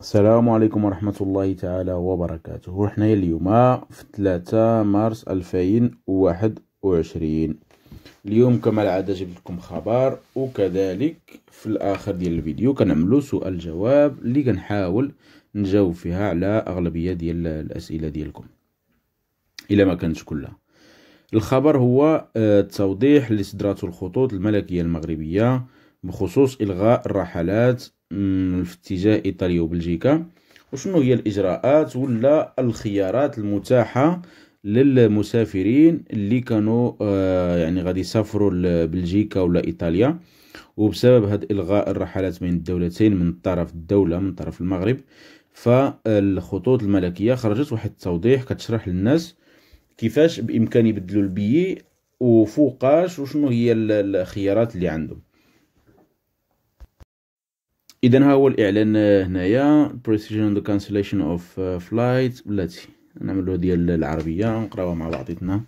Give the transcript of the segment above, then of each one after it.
السلام عليكم ورحمة الله تعالى وبركاته حنا اليوم في 3 مارس 2021 اليوم كما العادة جبت لكم خبر وكذلك في الآخر ديال الفيديو كنعملو سؤال جواب اللي كنحاول نجاوب فيها على أغلبية ديال الأسئلة ديالكم إلا ما كانتش كلها الخبر هو التوضيح آه، لصدرات الخطوط الملكية المغربية بخصوص إلغاء الرحلات في اتجاه إيطاليا وبلجيكا وشنو هي الإجراءات ولا الخيارات المتاحة للمسافرين اللي كانوا آه، يعني غادي يسافروا لبلجيكا ولا إيطاليا وبسبب هذا إلغاء الرحلات بين الدولتين من طرف الدولة من طرف المغرب فالخطوط الملكية خرجت واحد التوضيح كتشرح للناس كيفاش بإمكان يبدلوا البيي وفوقاش وشنو هي الخيارات اللي عندهم اذا ها هو الاعلان آه، هنايا بريسيجن ذا كانسليشن اوف فلايت بلاتي نعملو ديال العربيه نقراوها مع بعضيتنا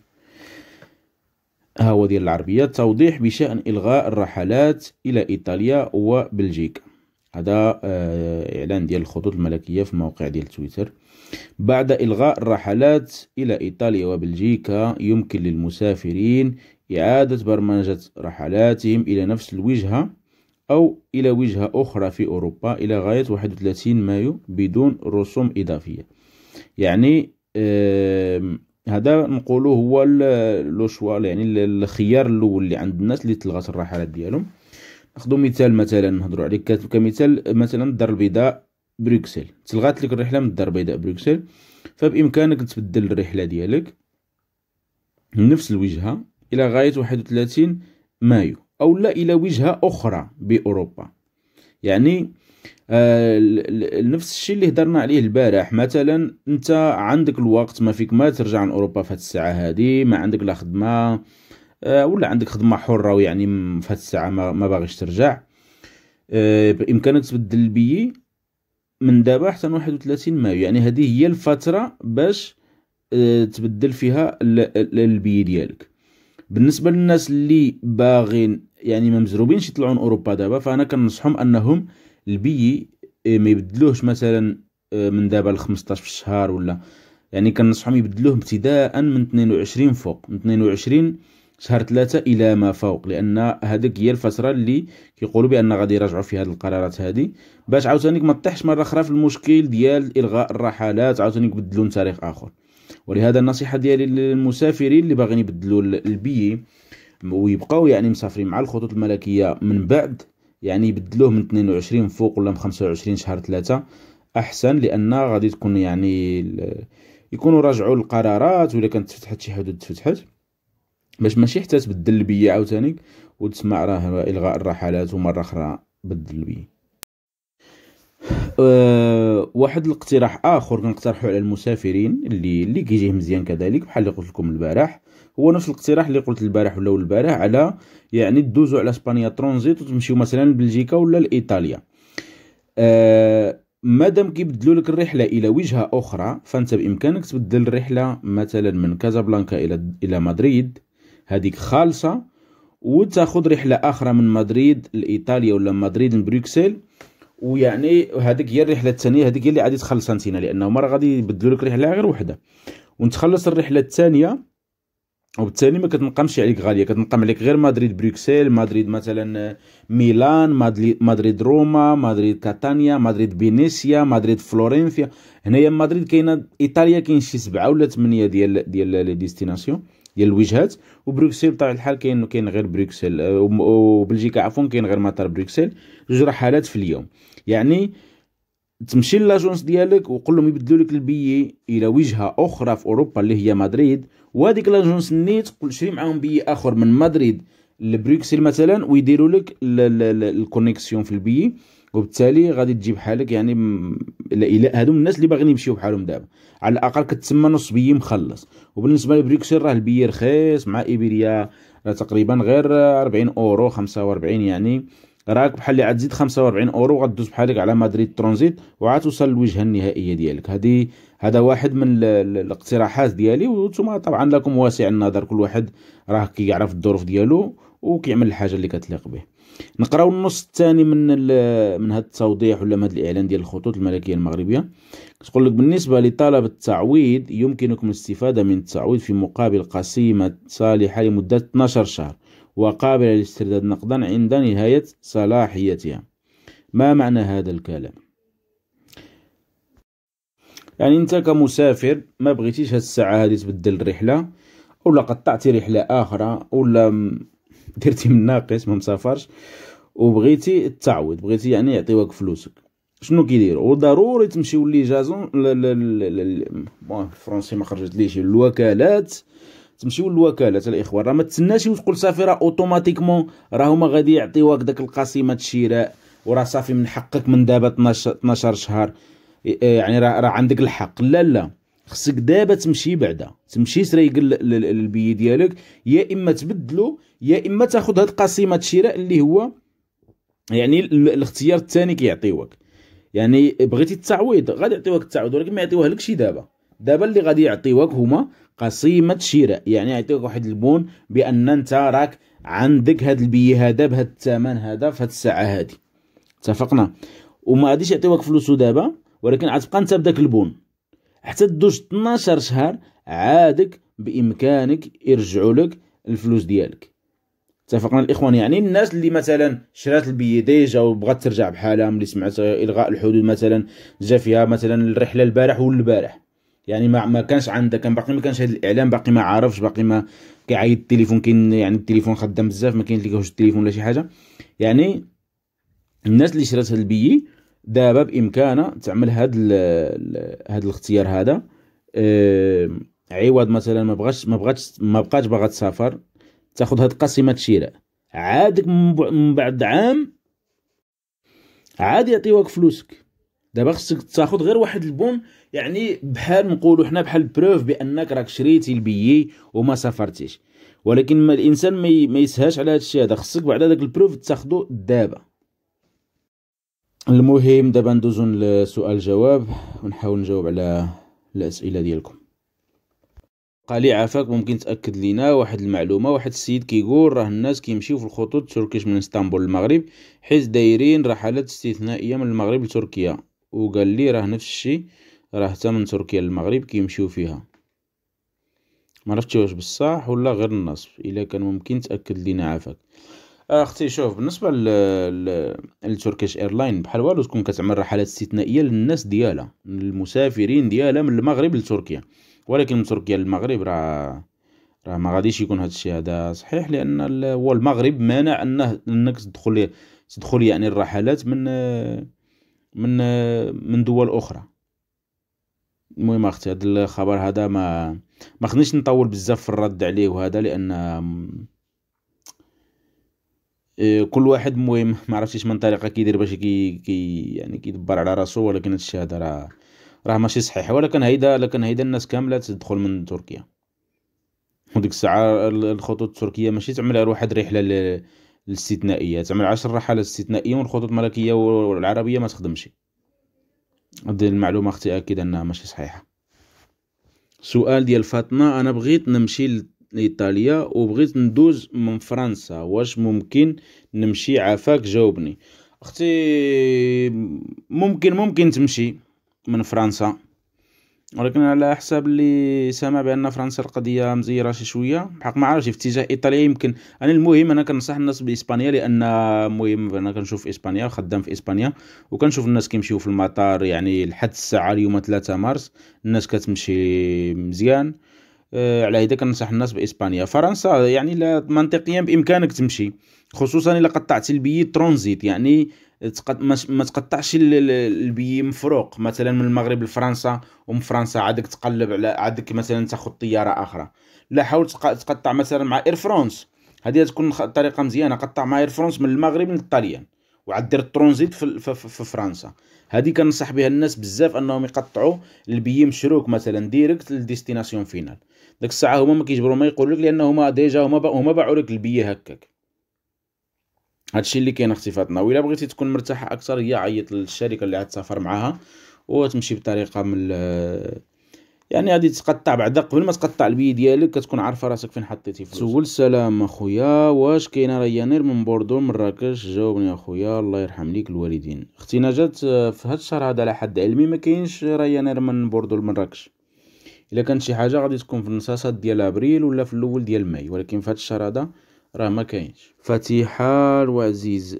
ها هو ديال العربيه توضيح بشان الغاء الرحلات الى ايطاليا وبلجيكا هذا آه، اعلان ديال الخطوط الملكيه في موقع ديال تويتر بعد الغاء الرحلات الى ايطاليا وبلجيكا يمكن للمسافرين اعاده برمجه رحلاتهم الى نفس الوجهه أو إلى وجهة أخرى في أوروبا إلى غاية 31 مايو بدون رسوم إضافية يعني هذا نقولو هو لو يعني الخيار الاول اللي عند الناس اللي تلغات الرحلات ديالهم ناخذ مثال مثلا نهضروا عليك كمثال مثلا الدار البيضاء بروكسل تلغات لك الرحله من الدار البيضاء بروكسل فبامكانك تبدل الرحله ديالك من نفس الوجهه الى غايه 31 مايو أو لا إلى وجهة أخرى بأوروبا يعني آه، نفس الشيء اللي هضرنا عليه البارح مثلا انت عندك الوقت ما فيك ما ترجع عن اوروبا في هاد الساعه هذه ما عندك لا خدمه آه، ولا عندك خدمه حره ويعني في هاد الساعه ما, باغيش ترجع آه، بامكانك تبدل البيي من دابا حتى 31 مايو يعني هذه هي الفتره باش تبدل فيها البيي ديالك بالنسبه للناس اللي باغين يعني ما مزروبينش يطلعون اوروبا دابا فانا كنصحهم انهم البي إيه، ما يبدلوهش مثلا إيه، من دابا ل 15 في الشهر ولا يعني كنصحهم يبدلوه ابتداء من 22 فوق من 22 شهر ثلاثة الى ما فوق لان هذيك هي الفتره اللي كيقولوا بان غادي يراجعوا في هذه القرارات هذه باش عاوتاني ما تطيحش مره اخرى في المشكل ديال الغاء الرحلات عاوتاني بدلون تاريخ اخر ولهذا النصيحه ديالي للمسافرين اللي باغيين يبدلوا البي ويبقاو يعني مسافرين مع الخطوط الملكيه من بعد يعني يبدلوه من 22 فوق ولا من 25 شهر 3 احسن لان غادي تكون يعني يكونوا راجعوا القرارات ولا كانت تفتحت شي حدود تفتحت باش ماشي حتى تبدل البي عاوتاني وتسمع راه الغاء الرحلات ومره اخرى بدل البي آه، واحد الاقتراح اخر كنقترحه على المسافرين اللي اللي كيجيه مزيان كذلك بحال اللي قلت لكم البارح هو نفس الاقتراح اللي قلت البارح ولا البارح على يعني تدوزوا على اسبانيا ترونزيت وتمشيو مثلا لبلجيكا ولا لايطاليا أه مادام كيبدلوا لك الرحله الى وجهه اخرى فانت بامكانك تبدل الرحله مثلا من كازابلانكا الى الى مدريد هذيك خالصه وتاخذ رحله اخرى من مدريد لايطاليا ولا مدريد لبروكسل ويعني هذيك هي الرحله الثانيه هذيك هي اللي غادي تخلص انتينا لانه مره غادي يبدلوا لك رحله غير وحده ونتخلص الرحله الثانيه وبالتالي ما كتنقمش عليك غاليه كتنقم عليك غير مدريد بروكسل مدريد مثلا ميلان مدريد, روما مدريد كاتانيا مدريد فينيسيا مدريد فلورنسيا هنايا مدريد كاينه ايطاليا كاين شي سبعه ولا ثمانيه ديال ديال لي ديستيناسيون ديال الوجهات وبروكسل بطبيعه الحال كاين كاين غير بروكسل آه، وبلجيكا عفوا كاين غير مطار بروكسل جوج رحلات في اليوم يعني تمشي لاجونس ديالك وقول لهم يبدلوا لك البيي الى وجهه اخرى في اوروبا اللي هي مدريد وهذيك لاجونس ني تقول شري معاهم بيي اخر من مدريد لبروكسل مثلا ويديروا لك الكونيكسيون في البيي وبالتالي غادي تجي بحالك يعني الى هادو الناس اللي باغيين يمشيو بحالهم دابا على الاقل كتسمى نص بي مخلص وبالنسبه لبريكسل راه البي رخيص مع ايبيريا راه تقريبا غير 40 اورو 45 يعني راك بحال اللي غتزيد 45 اورو غدوز بحالك على مدريد ترانزيت توصل للوجهه النهائيه ديالك هادي هذا واحد من الاقتراحات ديالي وانتم طبعا لكم واسع النظر كل واحد راه كيعرف الظروف ديالو وكيعمل الحاجه اللي كتليق به نقراو النص الثاني من من هذا التوضيح ولا من هذا الاعلان ديال الخطوط الملكيه المغربيه كتقول لك بالنسبه لطلب التعويض يمكنكم الاستفاده من التعويض في مقابل قسيمه صالحه لمده 12 شهر وقابله للاسترداد نقدا عند نهايه صلاحيتها ما معنى هذا الكلام يعني انت كمسافر ما بغيتيش هاد الساعه هذه تبدل الرحله ولا قطعتي رحله اخرى ولا درتي من ناقص ما مسافرش وبغيتي التعويض بغيتي يعني يعطيوك فلوسك شنو كيدير وضروري تمشيو ليجازون بون الفرنسي ما خرجت ليش الوكالات تمشيو للوكالات الاخوان راه ما تسناش وتقول صافي راه اوتوماتيكمون راه هما غادي يعطيوك داك القسيمه الشراء وراه صافي من حقك من دابا 12 شهر يعني راه عندك الحق لا لا خصك دابا تمشي بعدا تمشي سريقل البي ديالك يا اما تبدلو يا اما تاخد هاد قسيمه شراء اللي هو يعني الاختيار الثاني كيعطيوك يعني بغيتي التعويض غادي يعطيوك التعويض ولكن ما يعطيوه لكش دابا دابا اللي غادي يعطيوك هما قسيمه شراء يعني يعطيوك واحد البون بان انت راك عندك هاد البي هذا بهاد الثمن هذا في هاد الساعه هادي اتفقنا وما غاديش يعطيوك فلوسو دابا ولكن عتبقى انت بداك البون حتى دوز 12 شهر عادك بامكانك يرجعوا لك الفلوس ديالك اتفقنا الاخوان يعني الناس اللي مثلا شرات البي ديجا وبغات ترجع بحالها ملي سمعت الغاء الحدود مثلا جا فيها مثلا الرحله البارح والبارح يعني ما ما كانش عندها كان باقي ما كانش هذا الاعلام باقي ما عارفش باقي ما كيعيط التليفون كاين يعني التليفون خدام بزاف ما كاين اللي التليفون ولا شي حاجه يعني الناس اللي شرات هذا البيي دابا بامكانه تعمل هاد هاد الاختيار هذا اه عوض مثلا ما بغاش ما بغاتش ما بقاش باغا تسافر تاخذ هاد قسمه الشراء عاد من بعد عام عاد يعطيوك فلوسك دابا خصك تاخذ غير واحد البون يعني بحال نقولوا حنا بحال بروف بانك راك شريتي البيي وما سافرتيش ولكن ما الانسان ما يسهاش على هذا الشيء هذا خصك بعد هذاك البروف تاخذه دابا المهم دابا ندوزو لسؤال جواب ونحاول نجاوب على الاسئله ديالكم قالي عافاك ممكن تاكد لينا واحد المعلومه واحد السيد كيقول راه الناس كيمشيو في الخطوط التركيش من اسطنبول للمغرب حيت دايرين رحلات استثنائيه من المغرب لتركيا وقال لي راه نفس الشيء راه حتى من تركيا للمغرب كيمشيو فيها ما عرفتش واش بصح ولا غير النصف الا كان ممكن تاكد لينا عافاك اختي شوف بالنسبه للتركيش ايرلاين بحال والو تكون كتعمل رحلات استثنائيه للناس ديالها المسافرين ديالها من المغرب لتركيا ولكن من تركيا للمغرب راه راه ما غاديش يكون هذا الشيء هذا صحيح لان هو المغرب مانع انه انك تدخل تدخل يعني الرحلات من من من دول اخرى المهم اختي هذا الخبر هذا ما ما خنيش نطول بزاف في الرد عليه وهذا لان إيه، كل واحد مهم ما عرفتش من طريقه كيدير باش كي كي يعني كيدبر على راسو ولكن هادشي هذا راه راه ماشي صحيح ولكن هيدا لكن هيدا الناس كامله تدخل من تركيا وديك الساعه الخطوط التركيه ماشي تعمل غير واحد رحله الاستثنائيه تعمل عشر رحلات استثنائيه والخطوط الملكيه والعربيه ما تخدمش هذه المعلومه اختي اكيد انها ماشي صحيحه سؤال ديال فاطمه انا بغيت نمشي ايطاليا وبغيت ندوز من فرنسا واش ممكن نمشي عافاك جاوبني اختي ممكن ممكن تمشي من فرنسا ولكن على حساب اللي سامع بان فرنسا القضيه مزيره شي شويه بحق ما عرفتش في اتجاه ايطاليا يمكن انا المهم انا كنصح الناس باسبانيا لان المهم انا كنشوف اسبانيا خدام في اسبانيا وكنشوف الناس كيمشيو في المطار يعني لحد الساعه اليوم 3 مارس الناس كتمشي مزيان آه، على هيدا كنصح الناس باسبانيا فرنسا يعني لا منطقيا بامكانك تمشي خصوصا الا قطعت البي ترونزيت يعني ما تقطعش البي مفروق مثلا من المغرب لفرنسا ومن فرنسا عادك تقلب على عادك مثلا تاخذ طياره اخرى لا حاول تقطع مثلا مع اير فرانس هذه تكون طريقه مزيانه قطع مع اير فرانس من المغرب للطليان وعاد دير الترونزيت في, في, في فرنسا هذه كنصح بها الناس بزاف انهم يقطعوا البيي مشروك مثلا ديريكت للديستيناسيون فينال ديك الساعه هما ما كيجبروا ما يقول لك لان هما ديجا هما با هما باعوا لك البيي هكاك هادشي اللي كاين اختي فاطمه وإلا بغيتي تكون مرتاحه اكثر هي عيط للشركه اللي عاد تسافر معاها وتمشي بطريقه من يعني غادي تقطع بعدا قبل ما تقطع البي ديالك كتكون عارفه راسك فين حطيتي فلوس سول سلام اخويا واش كاينه ريانير من بوردو مراكش جاوبني اخويا الله يرحم ليك الوالدين اختي نجات آه، في هذا الشهر هذا على حد علمي ما كاينش ريانير من بوردو مراكش الا كانت شي حاجه غادي تكون في النصاصات ديال ابريل ولا في الاول ديال ماي ولكن في هذا الشهر هذا راه ما كاينش فتيحة الوعزيز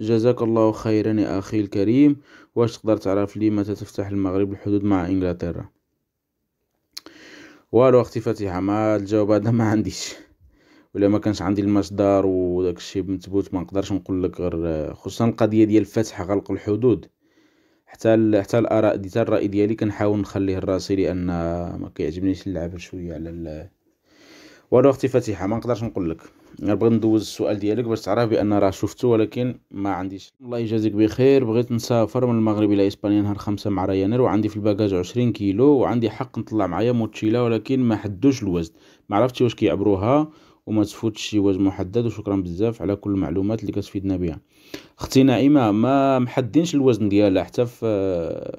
جزاك الله خيرا يا اخي الكريم واش تقدر تعرف لي متى تفتح المغرب الحدود مع انجلترا والو اختي فاتحة ما الجواب هذا ما عنديش ولا ما كانش عندي المصدر وداك الشيء مثبوت ما نقدرش نقول لك غير خصوصا القضيه ديال الفتح غلق الحدود حتى حتى الاراء دي الراي ديالي كنحاول نخليه لراسي لان ما كيعجبنيش نلعب شويه على ال... والو اختي فاتحه ما نقدرش نقول لك بغيت ندوز السؤال ديالك باش تعرف بان راه شفته ولكن ما عنديش الله يجازيك بخير بغيت نسافر من المغرب الى اسبانيا نهار خمسة مع ريانير وعندي في الباكاج عشرين كيلو وعندي حق نطلع معايا موتشيلا ولكن ما حدوش الوزن ما عرفتش واش كيعبروها وما تفوتش شي وزن محدد وشكرا بزاف على كل المعلومات اللي كتفيدنا بها اختي نائمه ما محدينش الوزن ديالها حتى في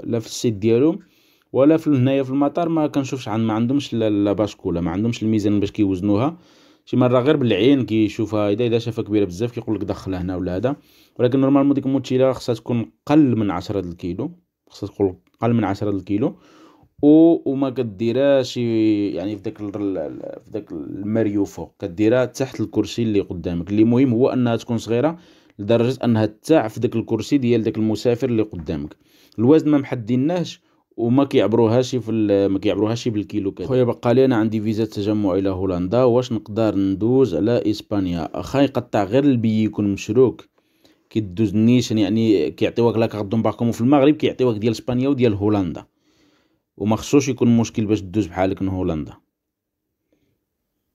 لا في السيت ديالهم ولا في هنايا في المطار ما كنشوفش عن ما عندهمش لا باسكولا ما عندهمش الميزان باش كيوزنوها كي شي مره غير بالعين كيشوفها اذا اذا شافها كبيره بزاف كيقول لك دخلها هنا ولا هذا ولكن نورمالمون ديك الموتيله خصها تكون قل من 10 الكيلو خصها تكون قل من 10 الكيلو و وما كديرهاش يعني في داك في داك الماريو فوق كديرها تحت الكرسي اللي قدامك اللي مهم هو انها تكون صغيره لدرجه انها تاع في داك الكرسي ديال داك المسافر اللي قدامك الوزن ما محديناهش وما كيعبروهاش في ما كيعبروهاش بالكيلو كذا خويا بقى لي انا عندي فيزا تجمع الى هولندا واش نقدر ندوز على اسبانيا اخا يقطع غير البي يكون مشروك كيدوز النيشان يعني كيعطيوك لا كارت دون في المغرب كيعطيوك ديال اسبانيا وديال هولندا وما خصوش يكون مشكل باش تدوز بحالك من هولندا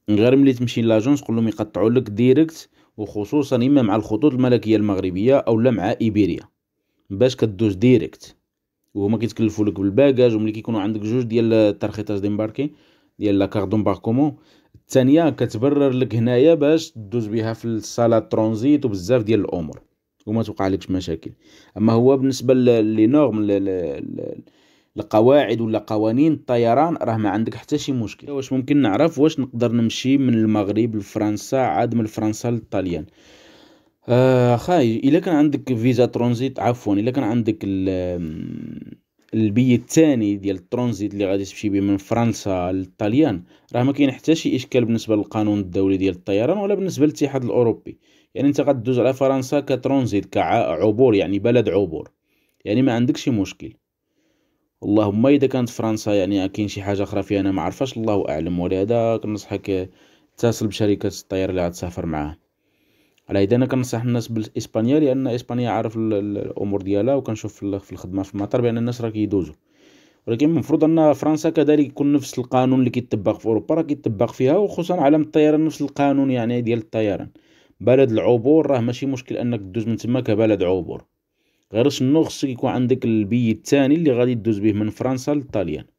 غير ملي تمشي لاجونس قول لهم يقطعوا لك ديريكت وخصوصا اما مع الخطوط الملكيه المغربيه اولا مع ايبيريا باش كدوز ديريكت وهما كيتكلفوا لك بالباكاج وملي كيكونوا عندك جوج ديال الترخيطات ديمباركي ديال لا كاردون دومباركومون الثانيه كتبرر لك هنايا باش دوز بها في الصاله ترونزيت وبزاف ديال الامور وما توقع لكش مشاكل اما هو بالنسبه لي نورم القواعد ولا قوانين الطيران راه ما عندك حتى شي مشكل واش ممكن نعرف واش نقدر نمشي من المغرب لفرنسا عاد من فرنسا للطليان آه خاي الا كان عندك فيزا ترانزيت عفوا الا كان عندك البي الثاني ديال الترونزيت اللي غادي تمشي به من فرنسا للطليان راه ما كاين حتى شي اشكال بالنسبه للقانون الدولي ديال الطيران ولا بالنسبه للاتحاد الاوروبي يعني انت غدوز على فرنسا كترونزيت كعبور يعني بلد عبور يعني ما عندك شي مشكل اللهم اذا كانت فرنسا يعني كاين شي حاجه اخرى فيها انا ما عرفاش الله اعلم ولهذا كنصحك اتصل بشركه الطيران اللي غتسافر معاها على اذا انا كنصح الناس بالاسبانيا لان اسبانيا عارف الامور ديالها وكنشوف في الخدمه في المطار بان الناس راه كيدوزوا ولكن المفروض ان فرنسا كذلك يكون نفس القانون اللي كيتطبق في اوروبا راه كيتطبق فيها وخصوصا عالم الطيران نفس القانون يعني ديال الطيران بلد العبور راه ماشي مشكل انك تدوز من تما كبلد عبور غير شنو خصك يكون عندك البي الثاني اللي غادي تدوز به من فرنسا لطاليان